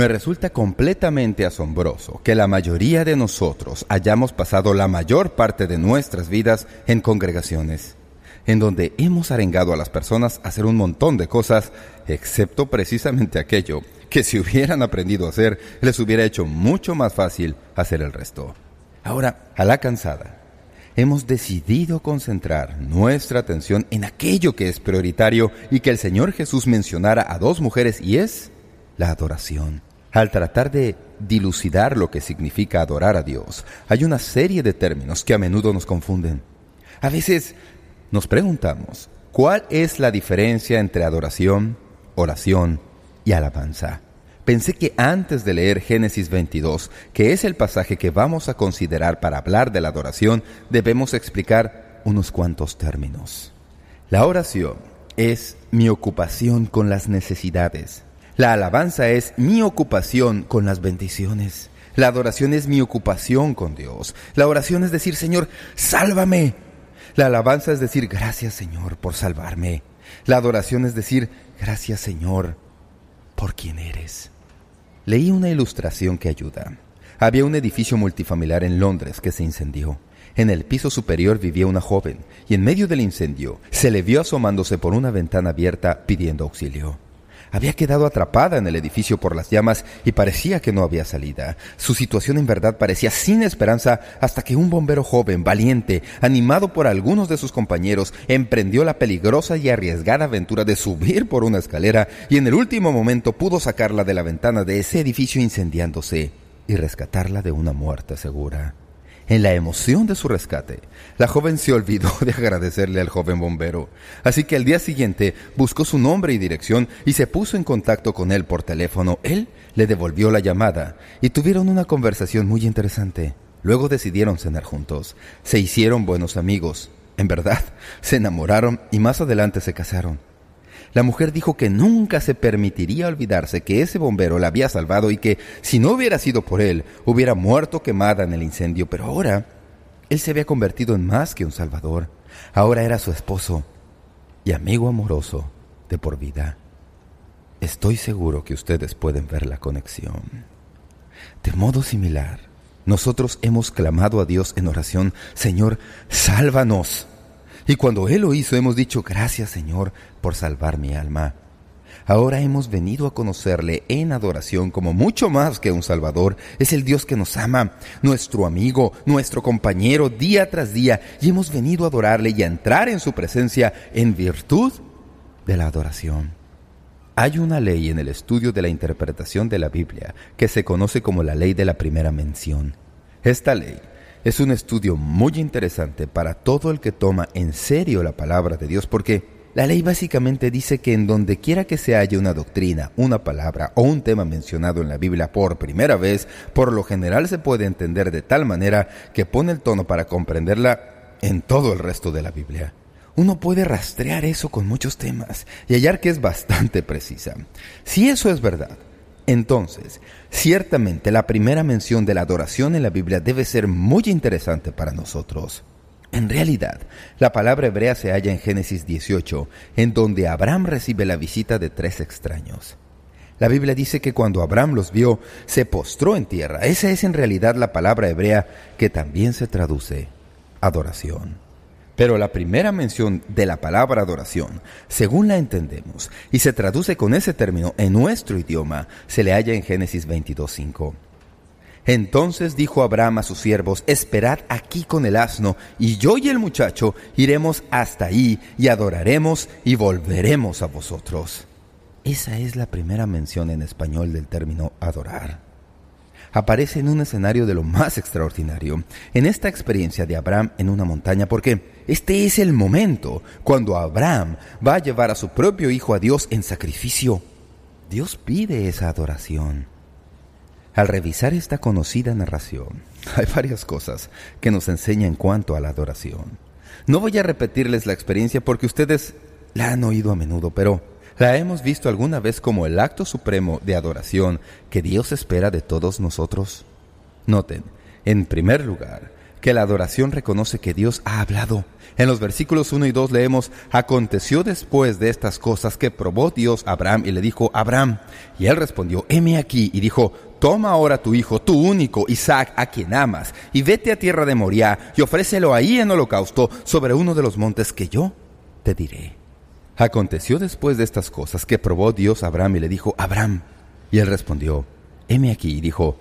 Me resulta completamente asombroso que la mayoría de nosotros hayamos pasado la mayor parte de nuestras vidas en congregaciones, en donde hemos arengado a las personas a hacer un montón de cosas, excepto precisamente aquello que si hubieran aprendido a hacer, les hubiera hecho mucho más fácil hacer el resto. Ahora, a la cansada, hemos decidido concentrar nuestra atención en aquello que es prioritario y que el Señor Jesús mencionara a dos mujeres y es la adoración. Al tratar de dilucidar lo que significa adorar a Dios, hay una serie de términos que a menudo nos confunden. A veces nos preguntamos, ¿cuál es la diferencia entre adoración, oración y alabanza? Pensé que antes de leer Génesis 22, que es el pasaje que vamos a considerar para hablar de la adoración, debemos explicar unos cuantos términos. La oración es mi ocupación con las necesidades, la alabanza es mi ocupación con las bendiciones. La adoración es mi ocupación con Dios. La oración es decir, Señor, sálvame. La alabanza es decir, gracias Señor por salvarme. La adoración es decir, gracias Señor por quien eres. Leí una ilustración que ayuda. Había un edificio multifamiliar en Londres que se incendió. En el piso superior vivía una joven y en medio del incendio se le vio asomándose por una ventana abierta pidiendo auxilio. Había quedado atrapada en el edificio por las llamas y parecía que no había salida. Su situación en verdad parecía sin esperanza hasta que un bombero joven, valiente, animado por algunos de sus compañeros, emprendió la peligrosa y arriesgada aventura de subir por una escalera y en el último momento pudo sacarla de la ventana de ese edificio incendiándose y rescatarla de una muerte segura. En la emoción de su rescate, la joven se olvidó de agradecerle al joven bombero, así que al día siguiente buscó su nombre y dirección y se puso en contacto con él por teléfono. Él le devolvió la llamada y tuvieron una conversación muy interesante. Luego decidieron cenar juntos. Se hicieron buenos amigos. En verdad, se enamoraron y más adelante se casaron. La mujer dijo que nunca se permitiría olvidarse que ese bombero la había salvado y que, si no hubiera sido por él, hubiera muerto quemada en el incendio. Pero ahora, él se había convertido en más que un salvador. Ahora era su esposo y amigo amoroso de por vida. Estoy seguro que ustedes pueden ver la conexión. De modo similar, nosotros hemos clamado a Dios en oración, Señor, sálvanos y cuando Él lo hizo hemos dicho, gracias Señor por salvar mi alma. Ahora hemos venido a conocerle en adoración como mucho más que un Salvador. Es el Dios que nos ama, nuestro amigo, nuestro compañero día tras día. Y hemos venido a adorarle y a entrar en su presencia en virtud de la adoración. Hay una ley en el estudio de la interpretación de la Biblia que se conoce como la ley de la primera mención. Esta ley es un estudio muy interesante para todo el que toma en serio la palabra de Dios porque la ley básicamente dice que en donde quiera que se halle una doctrina, una palabra o un tema mencionado en la Biblia por primera vez, por lo general se puede entender de tal manera que pone el tono para comprenderla en todo el resto de la Biblia. Uno puede rastrear eso con muchos temas y hallar que es bastante precisa. Si eso es verdad, entonces, ciertamente la primera mención de la adoración en la Biblia debe ser muy interesante para nosotros. En realidad, la palabra hebrea se halla en Génesis 18, en donde Abraham recibe la visita de tres extraños. La Biblia dice que cuando Abraham los vio, se postró en tierra. Esa es en realidad la palabra hebrea que también se traduce adoración. Pero la primera mención de la palabra adoración, según la entendemos y se traduce con ese término en nuestro idioma, se le halla en Génesis 22.5. Entonces dijo Abraham a sus siervos, esperad aquí con el asno, y yo y el muchacho iremos hasta ahí y adoraremos y volveremos a vosotros. Esa es la primera mención en español del término adorar. Aparece en un escenario de lo más extraordinario, en esta experiencia de Abraham en una montaña, porque este es el momento cuando Abraham va a llevar a su propio hijo a Dios en sacrificio. Dios pide esa adoración. Al revisar esta conocida narración, hay varias cosas que nos enseña en cuanto a la adoración. No voy a repetirles la experiencia porque ustedes la han oído a menudo, pero la hemos visto alguna vez como el acto supremo de adoración que Dios espera de todos nosotros. Noten, en primer lugar, que la adoración reconoce que Dios ha hablado. En los versículos 1 y 2 leemos, Aconteció después de estas cosas que probó Dios a Abraham y le dijo, Abraham, y él respondió, heme aquí, y dijo, Toma ahora tu hijo, tu único, Isaac, a quien amas, y vete a tierra de Moriah, y ofrécelo ahí en holocausto, sobre uno de los montes que yo te diré. Aconteció después de estas cosas que probó Dios a Abraham y le dijo, Abraham, y él respondió, heme aquí, y dijo,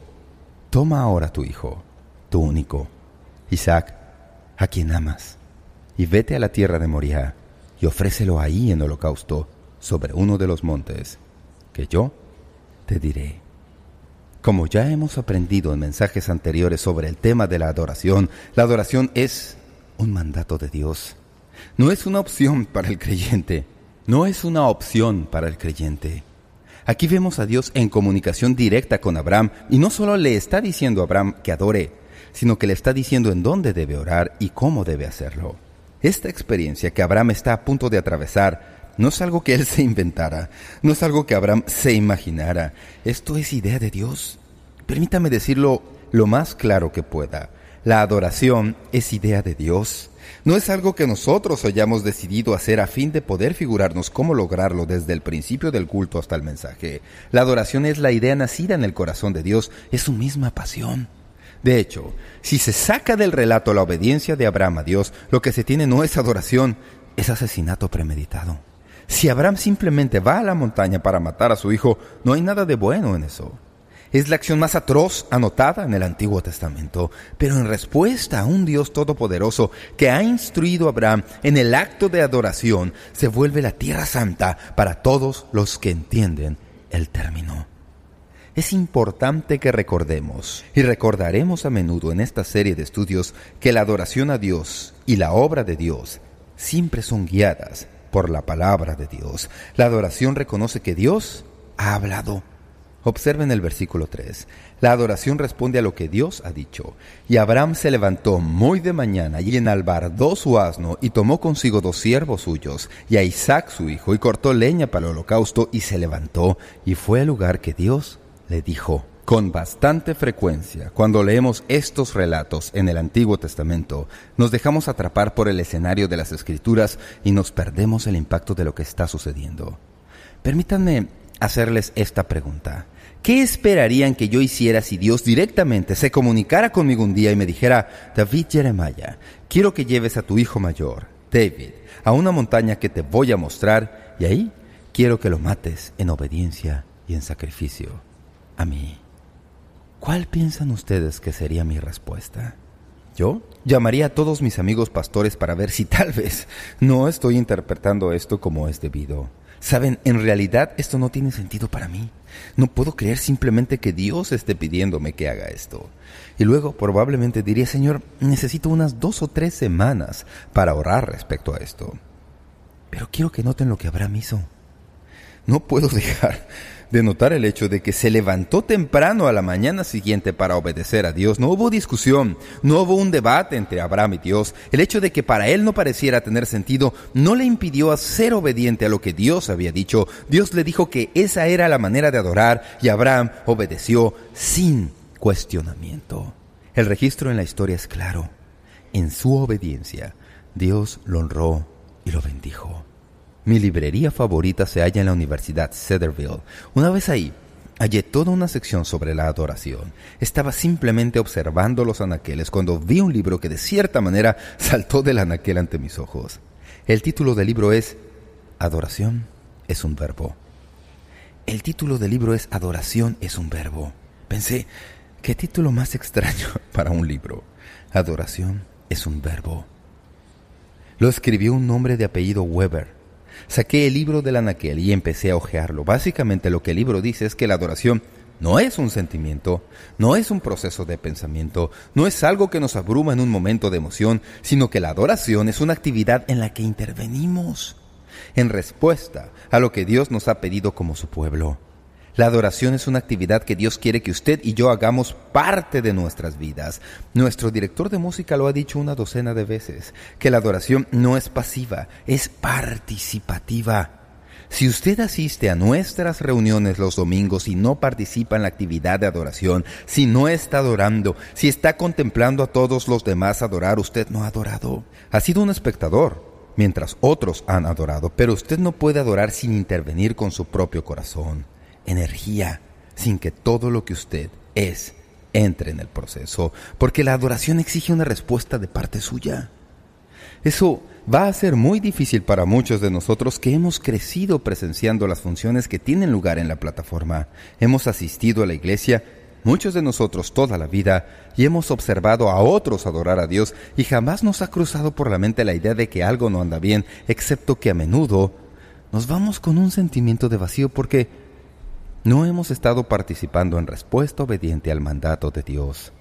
Toma ahora tu hijo, tu único, Isaac, a quien amas, y vete a la tierra de Moriah, y ofrécelo ahí en holocausto, sobre uno de los montes, que yo te diré. Como ya hemos aprendido en mensajes anteriores sobre el tema de la adoración, la adoración es un mandato de Dios. No es una opción para el creyente. No es una opción para el creyente. Aquí vemos a Dios en comunicación directa con Abraham y no solo le está diciendo a Abraham que adore, sino que le está diciendo en dónde debe orar y cómo debe hacerlo. Esta experiencia que Abraham está a punto de atravesar no es algo que él se inventara, no es algo que Abraham se imaginara. Esto es idea de Dios. Permítame decirlo lo más claro que pueda. La adoración es idea de Dios. No es algo que nosotros hayamos decidido hacer a fin de poder figurarnos cómo lograrlo desde el principio del culto hasta el mensaje. La adoración es la idea nacida en el corazón de Dios, es su misma pasión. De hecho, si se saca del relato la obediencia de Abraham a Dios, lo que se tiene no es adoración, es asesinato premeditado. Si Abraham simplemente va a la montaña para matar a su hijo, no hay nada de bueno en eso. Es la acción más atroz anotada en el Antiguo Testamento, pero en respuesta a un Dios todopoderoso que ha instruido a Abraham en el acto de adoración, se vuelve la tierra santa para todos los que entienden el término es importante que recordemos, y recordaremos a menudo en esta serie de estudios, que la adoración a Dios y la obra de Dios siempre son guiadas por la palabra de Dios. La adoración reconoce que Dios ha hablado. Observen el versículo 3. La adoración responde a lo que Dios ha dicho. Y Abraham se levantó muy de mañana y enalbardó su asno y tomó consigo dos siervos suyos y a Isaac su hijo y cortó leña para el holocausto y se levantó y fue al lugar que Dios le dijo, con bastante frecuencia, cuando leemos estos relatos en el Antiguo Testamento, nos dejamos atrapar por el escenario de las Escrituras y nos perdemos el impacto de lo que está sucediendo. Permítanme hacerles esta pregunta. ¿Qué esperarían que yo hiciera si Dios directamente se comunicara conmigo un día y me dijera, David Jeremiah, quiero que lleves a tu hijo mayor, David, a una montaña que te voy a mostrar y ahí quiero que lo mates en obediencia y en sacrificio? a mí. ¿Cuál piensan ustedes que sería mi respuesta? Yo llamaría a todos mis amigos pastores para ver si tal vez no estoy interpretando esto como es debido. Saben, en realidad esto no tiene sentido para mí. No puedo creer simplemente que Dios esté pidiéndome que haga esto. Y luego probablemente diría, Señor, necesito unas dos o tres semanas para orar respecto a esto. Pero quiero que noten lo que Abraham hizo. No puedo dejar de notar el hecho de que se levantó temprano a la mañana siguiente para obedecer a Dios. No hubo discusión, no hubo un debate entre Abraham y Dios. El hecho de que para él no pareciera tener sentido no le impidió hacer ser obediente a lo que Dios había dicho. Dios le dijo que esa era la manera de adorar y Abraham obedeció sin cuestionamiento. El registro en la historia es claro. En su obediencia, Dios lo honró y lo bendijo. Mi librería favorita se halla en la Universidad Cedarville. Una vez ahí, hallé toda una sección sobre la adoración. Estaba simplemente observando los anaqueles cuando vi un libro que de cierta manera saltó del anaquel ante mis ojos. El título del libro es Adoración es un verbo. El título del libro es Adoración es un verbo. Pensé, ¿qué título más extraño para un libro? Adoración es un verbo. Lo escribió un hombre de apellido Weber, Saqué el libro del anaquel y empecé a hojearlo. Básicamente lo que el libro dice es que la adoración no es un sentimiento, no es un proceso de pensamiento, no es algo que nos abruma en un momento de emoción, sino que la adoración es una actividad en la que intervenimos en respuesta a lo que Dios nos ha pedido como su pueblo. La adoración es una actividad que Dios quiere que usted y yo hagamos parte de nuestras vidas. Nuestro director de música lo ha dicho una docena de veces, que la adoración no es pasiva, es participativa. Si usted asiste a nuestras reuniones los domingos y no participa en la actividad de adoración, si no está adorando, si está contemplando a todos los demás adorar, usted no ha adorado. Ha sido un espectador, mientras otros han adorado, pero usted no puede adorar sin intervenir con su propio corazón energía sin que todo lo que usted es entre en el proceso, porque la adoración exige una respuesta de parte suya. Eso va a ser muy difícil para muchos de nosotros que hemos crecido presenciando las funciones que tienen lugar en la plataforma. Hemos asistido a la iglesia, muchos de nosotros toda la vida, y hemos observado a otros adorar a Dios y jamás nos ha cruzado por la mente la idea de que algo no anda bien, excepto que a menudo nos vamos con un sentimiento de vacío porque no hemos estado participando en respuesta obediente al mandato de Dios.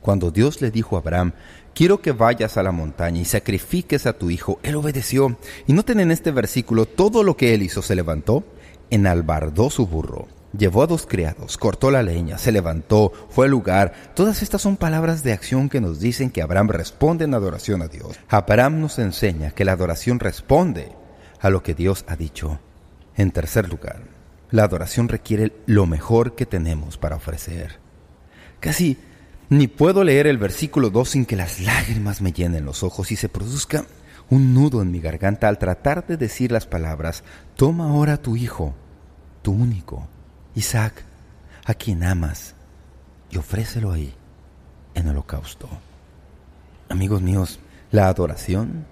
Cuando Dios le dijo a Abraham, quiero que vayas a la montaña y sacrifiques a tu hijo, él obedeció. Y noten en este versículo todo lo que él hizo. Se levantó, enalbardó su burro, llevó a dos criados, cortó la leña, se levantó, fue al lugar. Todas estas son palabras de acción que nos dicen que Abraham responde en adoración a Dios. Abraham nos enseña que la adoración responde a lo que Dios ha dicho. En tercer lugar, la adoración requiere lo mejor que tenemos para ofrecer. Casi ni puedo leer el versículo 2 sin que las lágrimas me llenen los ojos y se produzca un nudo en mi garganta al tratar de decir las palabras, toma ahora tu hijo, tu único, Isaac, a quien amas, y ofrécelo ahí, en holocausto. Amigos míos, la adoración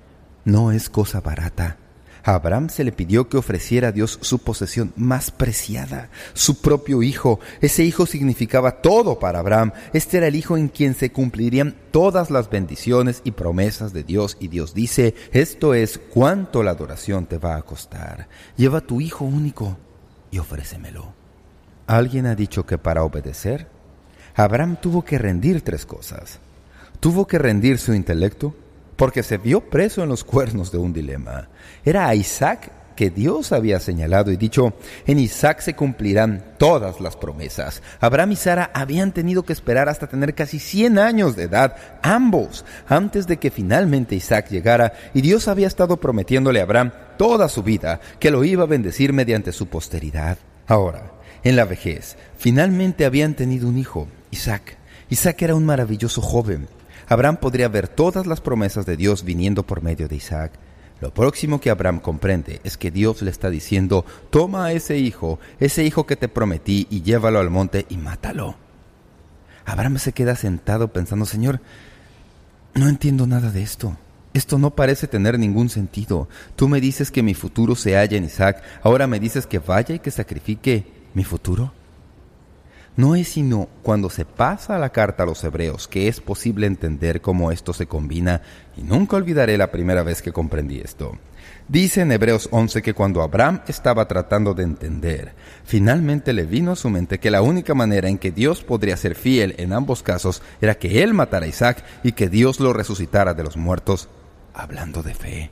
no es cosa barata Abraham se le pidió que ofreciera a Dios su posesión más preciada, su propio hijo. Ese hijo significaba todo para Abraham. Este era el hijo en quien se cumplirían todas las bendiciones y promesas de Dios. Y Dios dice, esto es cuánto la adoración te va a costar. Lleva tu hijo único y ofrécemelo. Alguien ha dicho que para obedecer, Abraham tuvo que rendir tres cosas. Tuvo que rendir su intelecto, porque se vio preso en los cuernos de un dilema. Era a Isaac que Dios había señalado y dicho, en Isaac se cumplirán todas las promesas. Abraham y Sara habían tenido que esperar hasta tener casi 100 años de edad, ambos, antes de que finalmente Isaac llegara, y Dios había estado prometiéndole a Abraham toda su vida que lo iba a bendecir mediante su posteridad. Ahora, en la vejez, finalmente habían tenido un hijo, Isaac. Isaac era un maravilloso joven, Abraham podría ver todas las promesas de Dios viniendo por medio de Isaac. Lo próximo que Abraham comprende es que Dios le está diciendo, toma a ese hijo, ese hijo que te prometí, y llévalo al monte y mátalo. Abraham se queda sentado pensando, Señor, no entiendo nada de esto. Esto no parece tener ningún sentido. Tú me dices que mi futuro se halla en Isaac, ahora me dices que vaya y que sacrifique mi futuro. No es sino cuando se pasa la carta a los hebreos que es posible entender cómo esto se combina, y nunca olvidaré la primera vez que comprendí esto. Dice en Hebreos 11 que cuando Abraham estaba tratando de entender, finalmente le vino a su mente que la única manera en que Dios podría ser fiel en ambos casos era que él matara a Isaac y que Dios lo resucitara de los muertos, hablando de fe.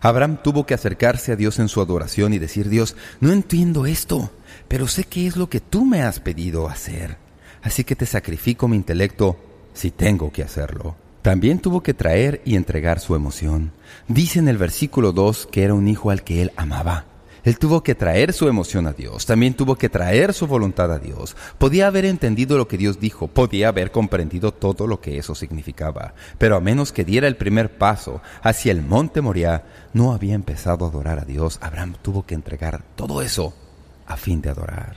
Abraham tuvo que acercarse a Dios en su adoración y decir, Dios, no entiendo esto, pero sé qué es lo que tú me has pedido hacer, así que te sacrifico mi intelecto si tengo que hacerlo. También tuvo que traer y entregar su emoción. Dice en el versículo 2 que era un hijo al que él amaba. Él tuvo que traer su emoción a Dios, también tuvo que traer su voluntad a Dios. Podía haber entendido lo que Dios dijo, podía haber comprendido todo lo que eso significaba, pero a menos que diera el primer paso hacia el monte Moriah, no había empezado a adorar a Dios. Abraham tuvo que entregar todo eso a fin de adorar.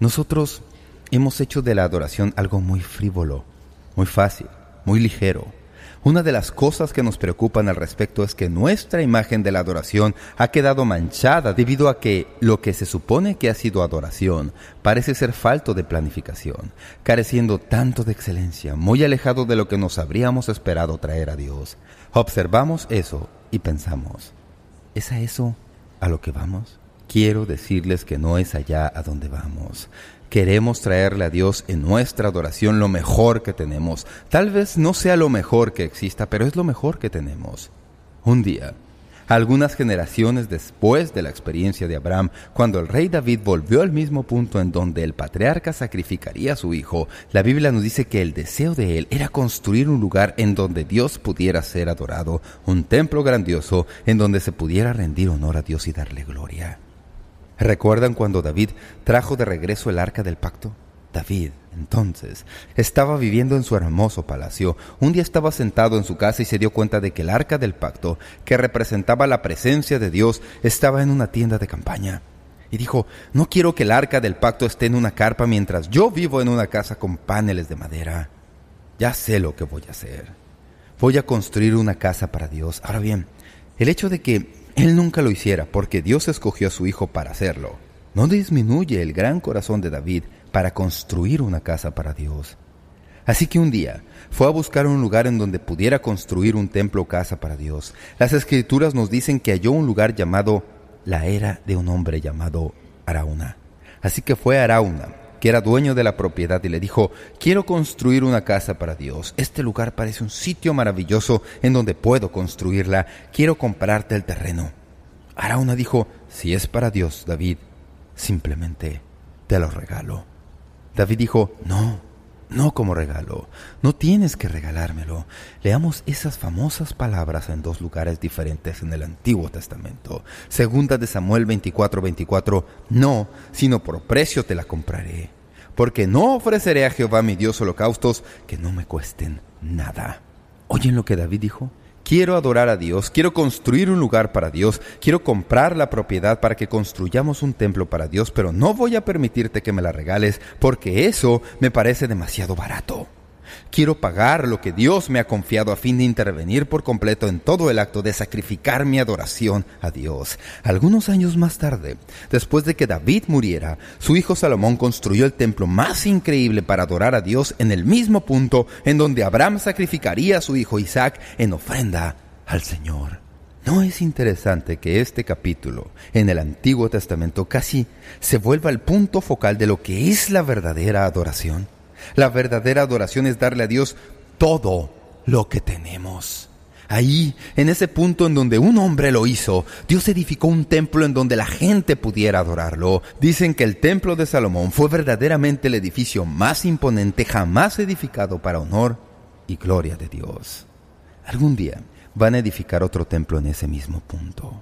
Nosotros hemos hecho de la adoración algo muy frívolo, muy fácil, muy ligero. Una de las cosas que nos preocupan al respecto es que nuestra imagen de la adoración ha quedado manchada debido a que lo que se supone que ha sido adoración parece ser falto de planificación, careciendo tanto de excelencia, muy alejado de lo que nos habríamos esperado traer a Dios. Observamos eso y pensamos, ¿es a eso a lo que vamos? quiero decirles que no es allá a donde vamos. Queremos traerle a Dios en nuestra adoración lo mejor que tenemos. Tal vez no sea lo mejor que exista, pero es lo mejor que tenemos. Un día, algunas generaciones después de la experiencia de Abraham, cuando el rey David volvió al mismo punto en donde el patriarca sacrificaría a su hijo, la Biblia nos dice que el deseo de él era construir un lugar en donde Dios pudiera ser adorado, un templo grandioso en donde se pudiera rendir honor a Dios y darle gloria. ¿Recuerdan cuando David trajo de regreso el arca del pacto? David, entonces, estaba viviendo en su hermoso palacio. Un día estaba sentado en su casa y se dio cuenta de que el arca del pacto, que representaba la presencia de Dios, estaba en una tienda de campaña. Y dijo, no quiero que el arca del pacto esté en una carpa mientras yo vivo en una casa con paneles de madera. Ya sé lo que voy a hacer. Voy a construir una casa para Dios. Ahora bien, el hecho de que él nunca lo hiciera porque Dios escogió a su hijo para hacerlo. No disminuye el gran corazón de David para construir una casa para Dios. Así que un día fue a buscar un lugar en donde pudiera construir un templo o casa para Dios. Las escrituras nos dicen que halló un lugar llamado la era de un hombre llamado Arauna. Así que fue a Arauna, que era dueño de la propiedad, y le dijo, quiero construir una casa para Dios. Este lugar parece un sitio maravilloso en donde puedo construirla. Quiero comprarte el terreno. Arauna dijo, si es para Dios, David, simplemente te lo regalo. David dijo, no, no como regalo. No tienes que regalármelo. Leamos esas famosas palabras en dos lugares diferentes en el Antiguo Testamento. Segunda de Samuel 24:24, 24, no, sino por precio te la compraré. Porque no ofreceré a Jehová mi Dios holocaustos que no me cuesten nada. ¿Oyen lo que David dijo? Quiero adorar a Dios, quiero construir un lugar para Dios, quiero comprar la propiedad para que construyamos un templo para Dios, pero no voy a permitirte que me la regales porque eso me parece demasiado barato. Quiero pagar lo que Dios me ha confiado a fin de intervenir por completo en todo el acto de sacrificar mi adoración a Dios. Algunos años más tarde, después de que David muriera, su hijo Salomón construyó el templo más increíble para adorar a Dios en el mismo punto en donde Abraham sacrificaría a su hijo Isaac en ofrenda al Señor. ¿No es interesante que este capítulo en el Antiguo Testamento casi se vuelva el punto focal de lo que es la verdadera adoración? La verdadera adoración es darle a Dios todo lo que tenemos. Ahí, en ese punto en donde un hombre lo hizo, Dios edificó un templo en donde la gente pudiera adorarlo. Dicen que el templo de Salomón fue verdaderamente el edificio más imponente jamás edificado para honor y gloria de Dios. Algún día van a edificar otro templo en ese mismo punto.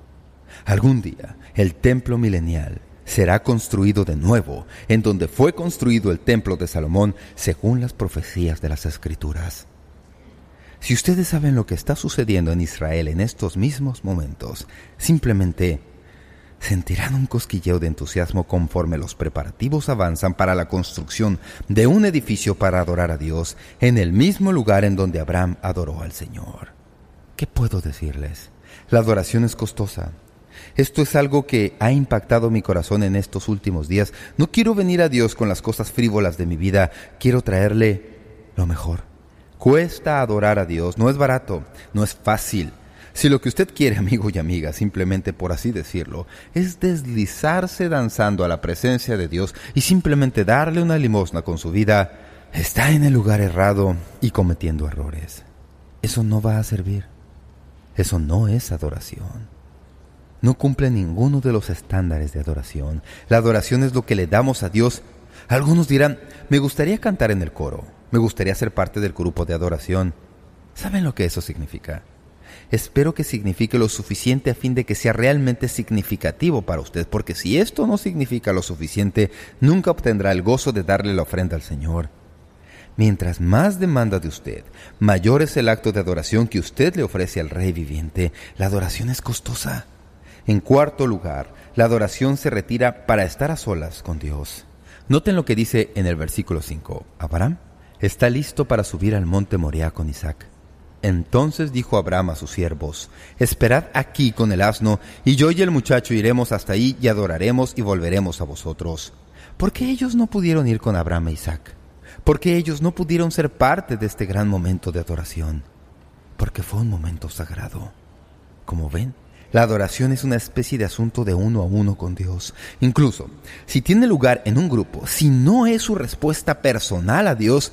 Algún día el templo milenial será construido de nuevo, en donde fue construido el templo de Salomón según las profecías de las Escrituras. Si ustedes saben lo que está sucediendo en Israel en estos mismos momentos, simplemente sentirán un cosquilleo de entusiasmo conforme los preparativos avanzan para la construcción de un edificio para adorar a Dios en el mismo lugar en donde Abraham adoró al Señor. ¿Qué puedo decirles? La adoración es costosa, esto es algo que ha impactado mi corazón en estos últimos días. No quiero venir a Dios con las cosas frívolas de mi vida, quiero traerle lo mejor. Cuesta adorar a Dios, no es barato, no es fácil. Si lo que usted quiere, amigo y amiga, simplemente por así decirlo, es deslizarse danzando a la presencia de Dios y simplemente darle una limosna con su vida, está en el lugar errado y cometiendo errores. Eso no va a servir. Eso no es adoración no cumple ninguno de los estándares de adoración. La adoración es lo que le damos a Dios. Algunos dirán, me gustaría cantar en el coro, me gustaría ser parte del grupo de adoración. ¿Saben lo que eso significa? Espero que signifique lo suficiente a fin de que sea realmente significativo para usted, porque si esto no significa lo suficiente, nunca obtendrá el gozo de darle la ofrenda al Señor. Mientras más demanda de usted, mayor es el acto de adoración que usted le ofrece al Rey viviente. La adoración es costosa. En cuarto lugar, la adoración se retira para estar a solas con Dios. Noten lo que dice en el versículo 5. Abraham está listo para subir al monte Moriah con Isaac. Entonces dijo Abraham a sus siervos, Esperad aquí con el asno, y yo y el muchacho iremos hasta ahí y adoraremos y volveremos a vosotros. ¿Por qué ellos no pudieron ir con Abraham e Isaac? ¿Por qué ellos no pudieron ser parte de este gran momento de adoración? Porque fue un momento sagrado. Como ven, la adoración es una especie de asunto de uno a uno con Dios. Incluso, si tiene lugar en un grupo, si no es su respuesta personal a Dios,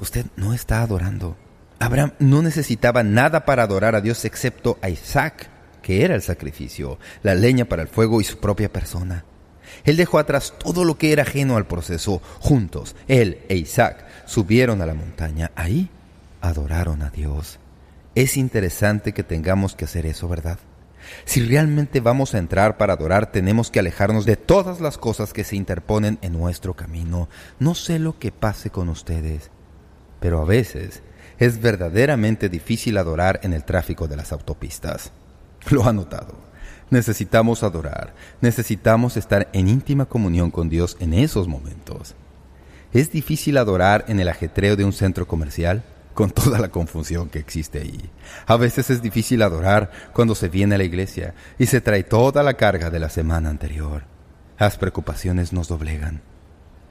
usted no está adorando. Abraham no necesitaba nada para adorar a Dios excepto a Isaac, que era el sacrificio, la leña para el fuego y su propia persona. Él dejó atrás todo lo que era ajeno al proceso. Juntos, él e Isaac subieron a la montaña. Ahí adoraron a Dios. Es interesante que tengamos que hacer eso, ¿verdad? Si realmente vamos a entrar para adorar, tenemos que alejarnos de todas las cosas que se interponen en nuestro camino. No sé lo que pase con ustedes, pero a veces es verdaderamente difícil adorar en el tráfico de las autopistas. Lo ha notado. Necesitamos adorar, necesitamos estar en íntima comunión con Dios en esos momentos. ¿Es difícil adorar en el ajetreo de un centro comercial? con toda la confusión que existe ahí. A veces es difícil adorar cuando se viene a la iglesia y se trae toda la carga de la semana anterior. Las preocupaciones nos doblegan.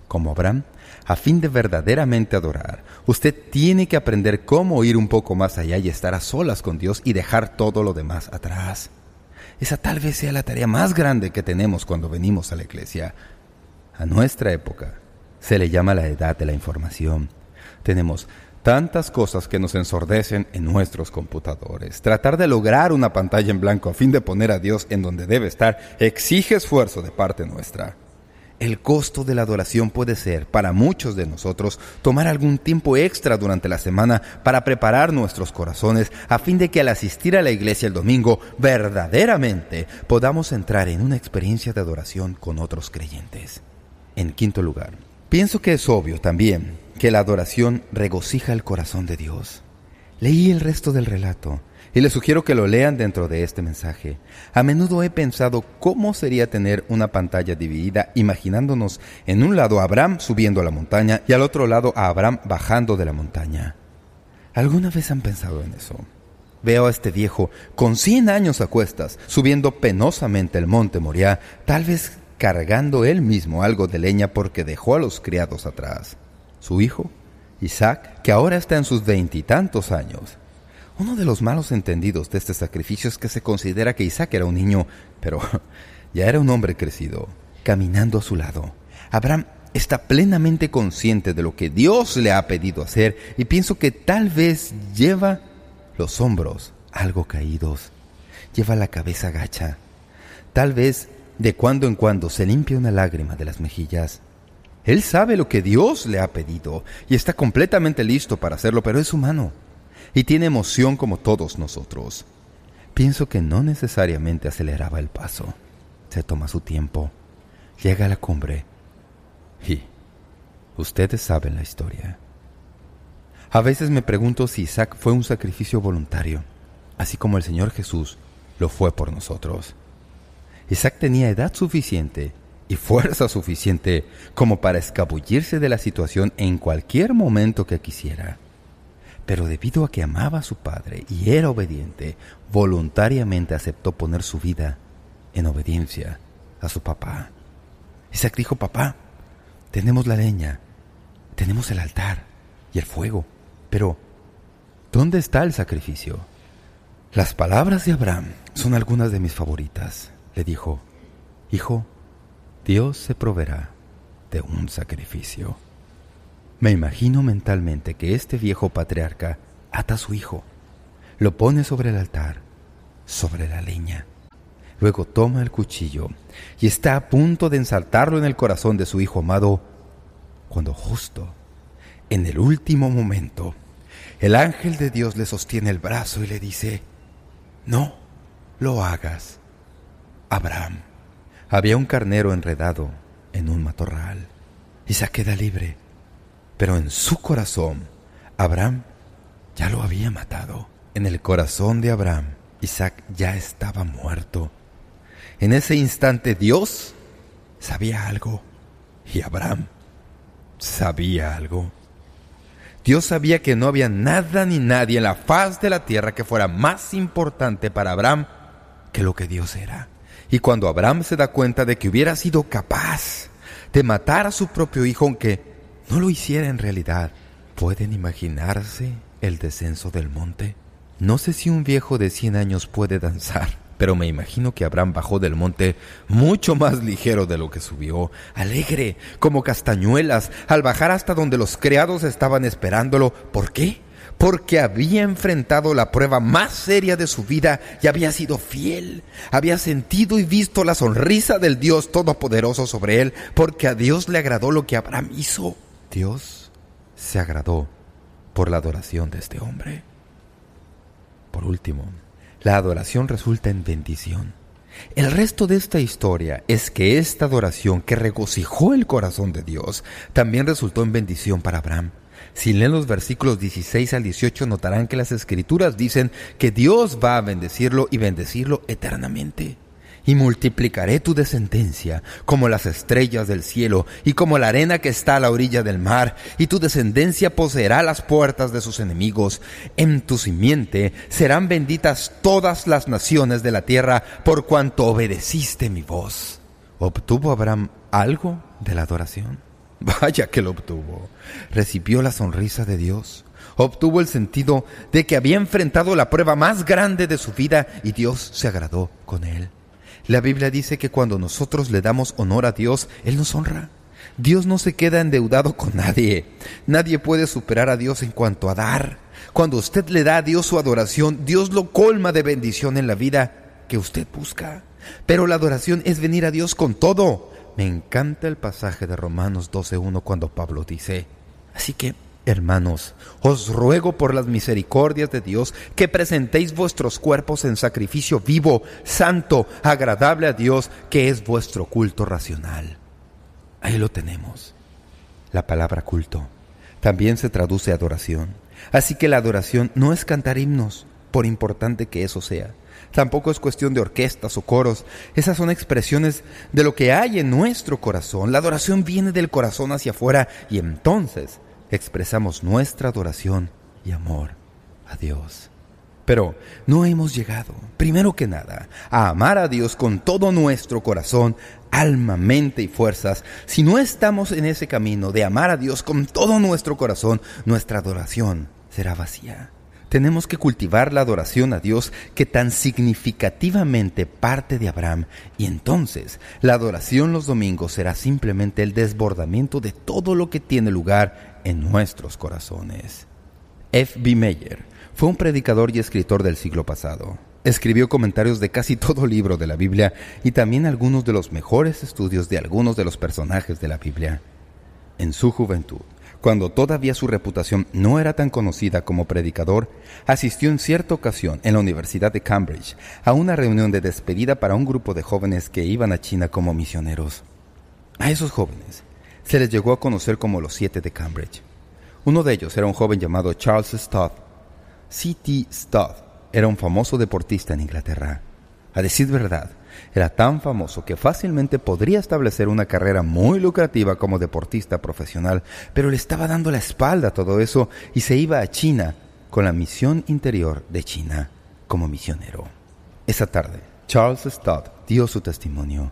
Como Abraham, a fin de verdaderamente adorar, usted tiene que aprender cómo ir un poco más allá y estar a solas con Dios y dejar todo lo demás atrás. Esa tal vez sea la tarea más grande que tenemos cuando venimos a la iglesia. A nuestra época se le llama la edad de la información. Tenemos Tantas cosas que nos ensordecen en nuestros computadores. Tratar de lograr una pantalla en blanco a fin de poner a Dios en donde debe estar exige esfuerzo de parte nuestra. El costo de la adoración puede ser, para muchos de nosotros, tomar algún tiempo extra durante la semana para preparar nuestros corazones a fin de que al asistir a la iglesia el domingo verdaderamente podamos entrar en una experiencia de adoración con otros creyentes. En quinto lugar, pienso que es obvio también que la adoración regocija el corazón de Dios. Leí el resto del relato y les sugiero que lo lean dentro de este mensaje. A menudo he pensado cómo sería tener una pantalla dividida imaginándonos en un lado a Abraham subiendo a la montaña y al otro lado a Abraham bajando de la montaña. ¿Alguna vez han pensado en eso? Veo a este viejo con 100 años a cuestas subiendo penosamente el monte Moriah, tal vez cargando él mismo algo de leña porque dejó a los criados atrás su hijo, Isaac, que ahora está en sus veintitantos años. Uno de los malos entendidos de este sacrificio es que se considera que Isaac era un niño, pero ya era un hombre crecido, caminando a su lado. Abraham está plenamente consciente de lo que Dios le ha pedido hacer y pienso que tal vez lleva los hombros algo caídos, lleva la cabeza gacha, tal vez de cuando en cuando se limpia una lágrima de las mejillas. Él sabe lo que Dios le ha pedido y está completamente listo para hacerlo, pero es humano y tiene emoción como todos nosotros. Pienso que no necesariamente aceleraba el paso. Se toma su tiempo, llega a la cumbre y ustedes saben la historia. A veces me pregunto si Isaac fue un sacrificio voluntario, así como el Señor Jesús lo fue por nosotros. Isaac tenía edad suficiente y fuerza suficiente como para escabullirse de la situación en cualquier momento que quisiera. Pero debido a que amaba a su padre y era obediente, voluntariamente aceptó poner su vida en obediencia a su papá. se dijo, papá, tenemos la leña, tenemos el altar y el fuego, pero ¿dónde está el sacrificio? Las palabras de Abraham son algunas de mis favoritas, le dijo. Hijo, Dios se proveerá de un sacrificio. Me imagino mentalmente que este viejo patriarca ata a su hijo, lo pone sobre el altar, sobre la leña. Luego toma el cuchillo y está a punto de ensartarlo en el corazón de su hijo amado, cuando justo, en el último momento, el ángel de Dios le sostiene el brazo y le dice, no lo hagas, Abraham. Había un carnero enredado en un matorral. Isaac queda libre, pero en su corazón Abraham ya lo había matado. En el corazón de Abraham, Isaac ya estaba muerto. En ese instante Dios sabía algo y Abraham sabía algo. Dios sabía que no había nada ni nadie en la faz de la tierra que fuera más importante para Abraham que lo que Dios era. Y cuando Abraham se da cuenta de que hubiera sido capaz de matar a su propio hijo, aunque no lo hiciera en realidad, ¿pueden imaginarse el descenso del monte? No sé si un viejo de 100 años puede danzar, pero me imagino que Abraham bajó del monte mucho más ligero de lo que subió, alegre, como castañuelas, al bajar hasta donde los criados estaban esperándolo. ¿Por qué? porque había enfrentado la prueba más seria de su vida y había sido fiel. Había sentido y visto la sonrisa del Dios Todopoderoso sobre él, porque a Dios le agradó lo que Abraham hizo. Dios se agradó por la adoración de este hombre. Por último, la adoración resulta en bendición. El resto de esta historia es que esta adoración que regocijó el corazón de Dios también resultó en bendición para Abraham. Si leen los versículos 16 al 18 notarán que las escrituras dicen que Dios va a bendecirlo y bendecirlo eternamente. Y multiplicaré tu descendencia como las estrellas del cielo y como la arena que está a la orilla del mar, y tu descendencia poseerá las puertas de sus enemigos. En tu simiente serán benditas todas las naciones de la tierra por cuanto obedeciste mi voz. ¿Obtuvo Abraham algo de la adoración? Vaya que lo obtuvo. Recibió la sonrisa de Dios. Obtuvo el sentido de que había enfrentado la prueba más grande de su vida y Dios se agradó con él. La Biblia dice que cuando nosotros le damos honor a Dios, Él nos honra. Dios no se queda endeudado con nadie. Nadie puede superar a Dios en cuanto a dar. Cuando usted le da a Dios su adoración, Dios lo colma de bendición en la vida que usted busca. Pero la adoración es venir a Dios con todo, me encanta el pasaje de Romanos 12.1 cuando Pablo dice, así que, hermanos, os ruego por las misericordias de Dios que presentéis vuestros cuerpos en sacrificio vivo, santo, agradable a Dios, que es vuestro culto racional. Ahí lo tenemos. La palabra culto también se traduce adoración. Así que la adoración no es cantar himnos, por importante que eso sea tampoco es cuestión de orquestas o coros, esas son expresiones de lo que hay en nuestro corazón. La adoración viene del corazón hacia afuera y entonces expresamos nuestra adoración y amor a Dios. Pero no hemos llegado, primero que nada, a amar a Dios con todo nuestro corazón, alma, mente y fuerzas. Si no estamos en ese camino de amar a Dios con todo nuestro corazón, nuestra adoración será vacía tenemos que cultivar la adoración a Dios que tan significativamente parte de Abraham y entonces la adoración los domingos será simplemente el desbordamiento de todo lo que tiene lugar en nuestros corazones. F. B. Meyer fue un predicador y escritor del siglo pasado. Escribió comentarios de casi todo libro de la Biblia y también algunos de los mejores estudios de algunos de los personajes de la Biblia. En su juventud, cuando todavía su reputación no era tan conocida como predicador, asistió en cierta ocasión en la Universidad de Cambridge a una reunión de despedida para un grupo de jóvenes que iban a China como misioneros. A esos jóvenes se les llegó a conocer como los siete de Cambridge. Uno de ellos era un joven llamado Charles Stott. C.T. Stott era un famoso deportista en Inglaterra. A decir verdad, era tan famoso que fácilmente podría establecer una carrera muy lucrativa como deportista profesional, pero le estaba dando la espalda a todo eso y se iba a China con la misión interior de China como misionero. Esa tarde, Charles Stott dio su testimonio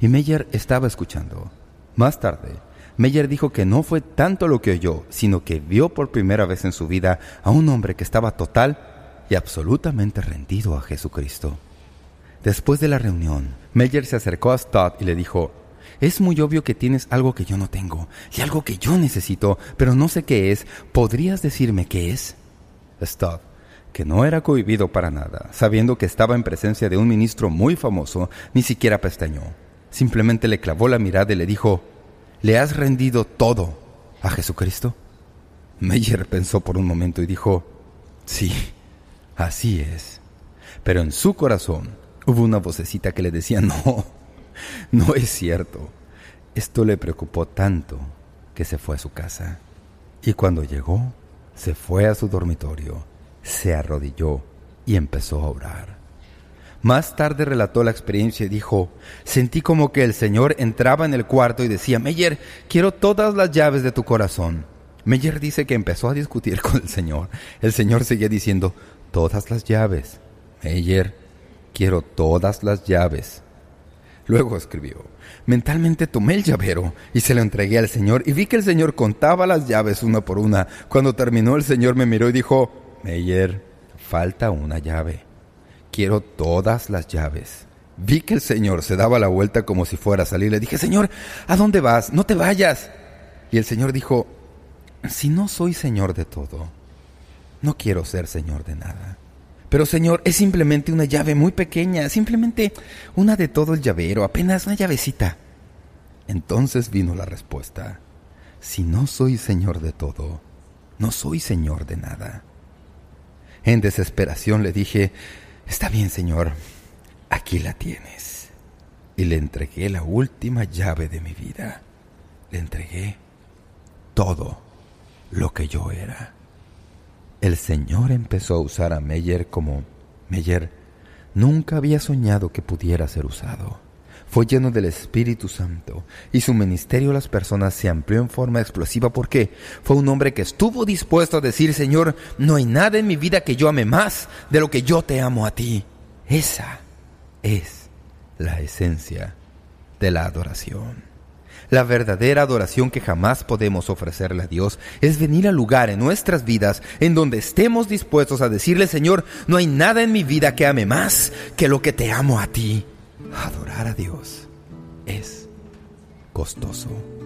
y Meyer estaba escuchando. Más tarde, Meyer dijo que no fue tanto lo que oyó, sino que vio por primera vez en su vida a un hombre que estaba total y absolutamente rendido a Jesucristo. Después de la reunión, Meyer se acercó a Stott y le dijo, es muy obvio que tienes algo que yo no tengo y algo que yo necesito, pero no sé qué es. ¿Podrías decirme qué es? Stott, que no era cohibido para nada, sabiendo que estaba en presencia de un ministro muy famoso, ni siquiera pestañó. Simplemente le clavó la mirada y le dijo, ¿le has rendido todo a Jesucristo? Meyer pensó por un momento y dijo, sí, así es. Pero en su corazón Hubo una vocecita que le decía, no, no es cierto. Esto le preocupó tanto que se fue a su casa. Y cuando llegó, se fue a su dormitorio, se arrodilló y empezó a orar. Más tarde relató la experiencia y dijo, sentí como que el Señor entraba en el cuarto y decía, Meyer, quiero todas las llaves de tu corazón. Meyer dice que empezó a discutir con el Señor. El Señor seguía diciendo, todas las llaves. Meyer, Quiero todas las llaves. Luego escribió, mentalmente tomé el llavero y se lo entregué al señor y vi que el señor contaba las llaves una por una. Cuando terminó el señor me miró y dijo, Meyer, falta una llave. Quiero todas las llaves. Vi que el señor se daba la vuelta como si fuera a salir. Le dije, Señor, ¿a dónde vas? No te vayas. Y el señor dijo, si no soy señor de todo, no quiero ser señor de nada. Pero Señor, es simplemente una llave muy pequeña, simplemente una de todo el llavero, apenas una llavecita. Entonces vino la respuesta, si no soy Señor de todo, no soy Señor de nada. En desesperación le dije, está bien Señor, aquí la tienes. Y le entregué la última llave de mi vida. Le entregué todo lo que yo era el Señor empezó a usar a Meyer como Meyer. Nunca había soñado que pudiera ser usado. Fue lleno del Espíritu Santo y su ministerio a las personas se amplió en forma explosiva porque fue un hombre que estuvo dispuesto a decir, Señor, no hay nada en mi vida que yo ame más de lo que yo te amo a ti. Esa es la esencia de la adoración. La verdadera adoración que jamás podemos ofrecerle a Dios es venir al lugar en nuestras vidas en donde estemos dispuestos a decirle, Señor, no hay nada en mi vida que ame más que lo que te amo a ti. Adorar a Dios es costoso.